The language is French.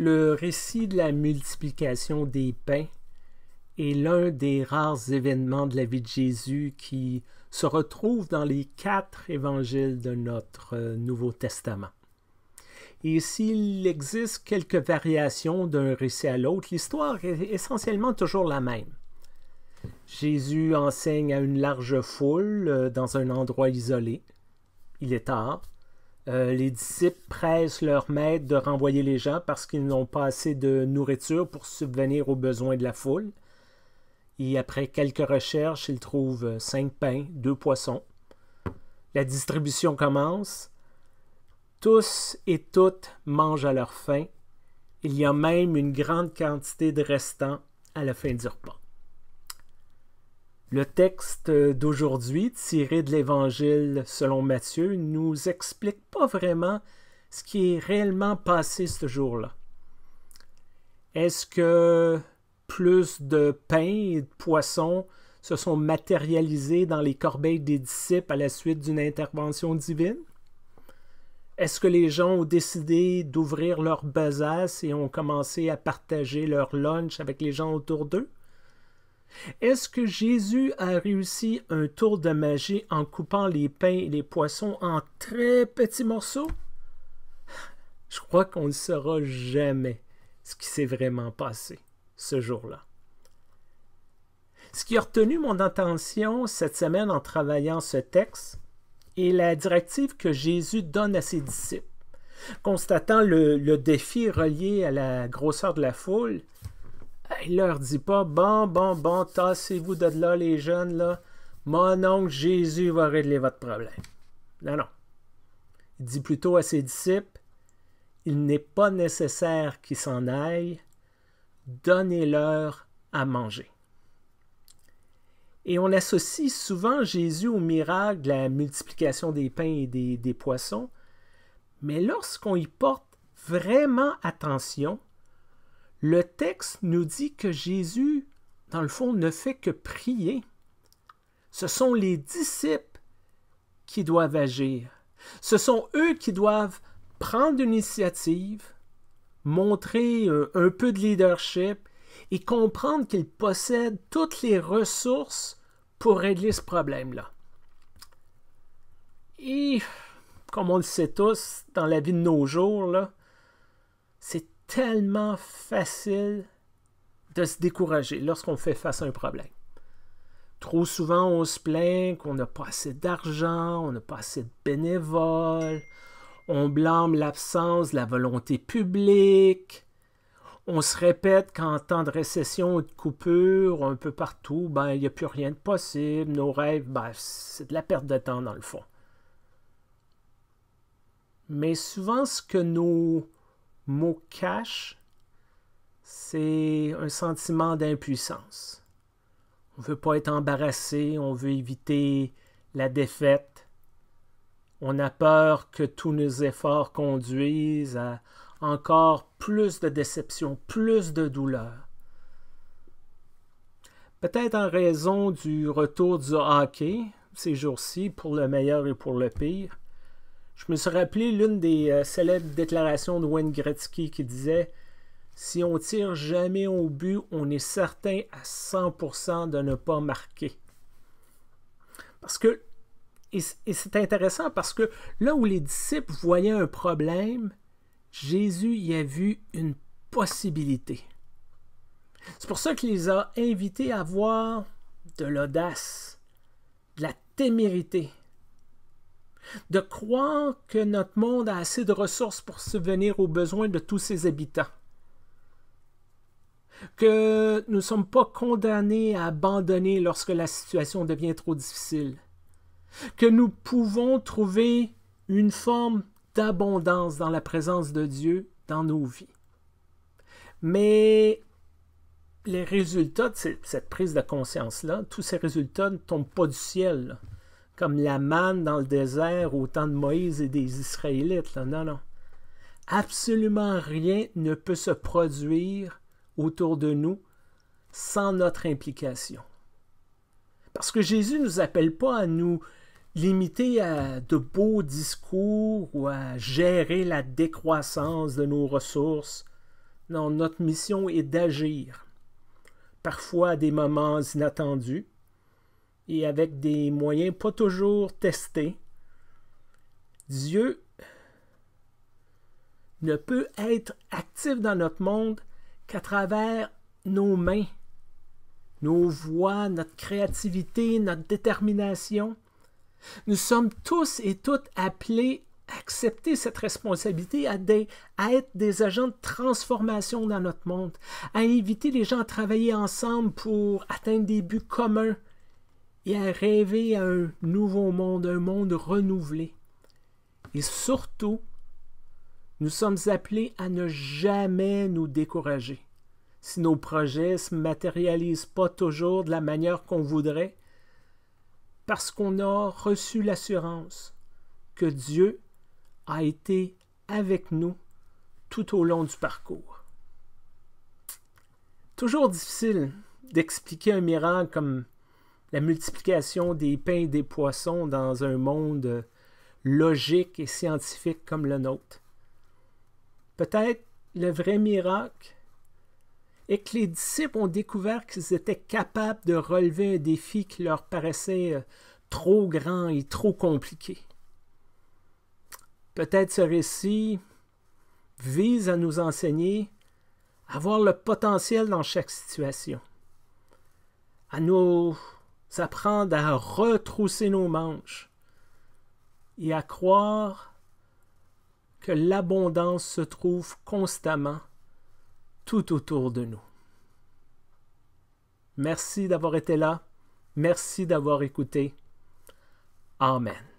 Le récit de la multiplication des pains est l'un des rares événements de la vie de Jésus qui se retrouve dans les quatre évangiles de notre euh, Nouveau Testament. Et s'il existe quelques variations d'un récit à l'autre, l'histoire est essentiellement toujours la même. Jésus enseigne à une large foule euh, dans un endroit isolé. Il est tard. Euh, les disciples pressent leur maître de renvoyer les gens parce qu'ils n'ont pas assez de nourriture pour subvenir aux besoins de la foule. Et après quelques recherches, ils trouvent cinq pains, deux poissons. La distribution commence. Tous et toutes mangent à leur faim. Il y a même une grande quantité de restants à la fin du repas. Le texte d'aujourd'hui, tiré de l'Évangile selon Matthieu, nous explique pas vraiment ce qui est réellement passé ce jour-là. Est-ce que plus de pain et de poissons se sont matérialisés dans les corbeilles des disciples à la suite d'une intervention divine? Est-ce que les gens ont décidé d'ouvrir leurs bazas et ont commencé à partager leur lunch avec les gens autour d'eux? Est-ce que Jésus a réussi un tour de magie en coupant les pains et les poissons en très petits morceaux? Je crois qu'on ne saura jamais ce qui s'est vraiment passé ce jour-là. Ce qui a retenu mon attention cette semaine en travaillant ce texte est la directive que Jésus donne à ses disciples. Constatant le, le défi relié à la grosseur de la foule, il leur dit pas bon, bon, bon, tassez-vous de là, les jeunes, là. Mon oncle Jésus va régler votre problème. Non, non. Il dit plutôt à ses disciples il n'est pas nécessaire qu'ils s'en aillent, donnez-leur à manger. Et on associe souvent Jésus au miracle de la multiplication des pains et des poissons, mais lorsqu'on y porte vraiment attention, le texte nous dit que Jésus, dans le fond, ne fait que prier. Ce sont les disciples qui doivent agir. Ce sont eux qui doivent prendre l'initiative, montrer euh, un, peu de leadership et comprendre qu'ils possèdent toutes les ressources pour régler ce problème-là. Et comme on le sait tous, dans la vie de nos jours, c'est tellement facile de se décourager lorsqu'on fait face à un problème. Trop souvent, on se plaint qu'on n'a pas assez d'argent, on n'a pas assez de bénévoles, on blâme l'absence de la volonté publique, on se répète qu'en temps de récession ou de coupure, un peu partout, ben, il n'y a plus rien de possible, nos rêves, ben, c'est de la perte de temps dans le fond. Mais souvent, ce que nous mot cache, c'est un sentiment d'impuissance. On ne veut pas être embarrassé, on veut éviter la défaite. On a peur que tous nos efforts conduisent à encore plus de déception, plus de douleur. Peut-être en raison du retour du hockey ces jours-ci, pour le meilleur et pour le pire, je me suis rappelé l'une des euh, célèbres déclarations de Wayne Gretzky qui disait Si on tire jamais au but, on est certain à 100% de ne pas marquer. Parce que, et c'est intéressant parce que là où les disciples voyaient un problème, Jésus y a vu une possibilité. C'est pour ça qu'il les a invités à avoir de l'audace, de la témérité, de croire que notre monde a assez de ressources pour subvenir aux besoins de tous ses habitants, que nous ne sommes pas condamnés à abandonner lorsque la situation devient trop difficile, que nous pouvons trouver une forme d'abondance dans la présence de Dieu dans nos vies. Mais les résultats de cette prise de conscience-là, tous ces résultats ne tombent pas du ciel comme la manne dans le désert au temps de Moïse et des Israélites. Non, non. Absolument rien ne peut se produire autour de nous sans notre implication. Parce que Jésus ne nous appelle pas à nous limiter à de beaux discours ou à gérer la décroissance de nos ressources. Non, notre mission est d'agir, parfois à des moments inattendus, et avec des moyens pas toujours testés, Dieu ne peut être actif dans notre monde qu'à travers nos mains, nos voix, notre créativité, notre détermination. Nous sommes tous et toutes appelés à accepter cette responsabilité, à, à, être des agents de transformation dans notre monde, à inviter les gens à travailler ensemble pour atteindre des buts communs, et à rêver à un nouveau monde, un monde renouvelé. Et surtout, nous sommes appelés à ne jamais nous décourager. Si nos projets ne se matérialisent pas toujours de la manière qu'on voudrait, parce qu'on a reçu l'assurance que Dieu a été avec nous tout au long du parcours. Toujours difficile d'expliquer un miracle comme la multiplication des pains et des poissons dans un monde logique et scientifique comme le nôtre. Peut-être le vrai miracle est que les disciples ont découvert qu'ils étaient capables de relever un défi qui leur paraissait euh, trop grand et trop compliqué. Peut-être ce récit vise à nous enseigner à voir le potentiel dans chaque situation, à nous s'apprendre à retrousser nos manches et à croire que l'abondance se trouve constamment tout autour de nous. Merci d'avoir été là. Merci d'avoir écouté. Amen.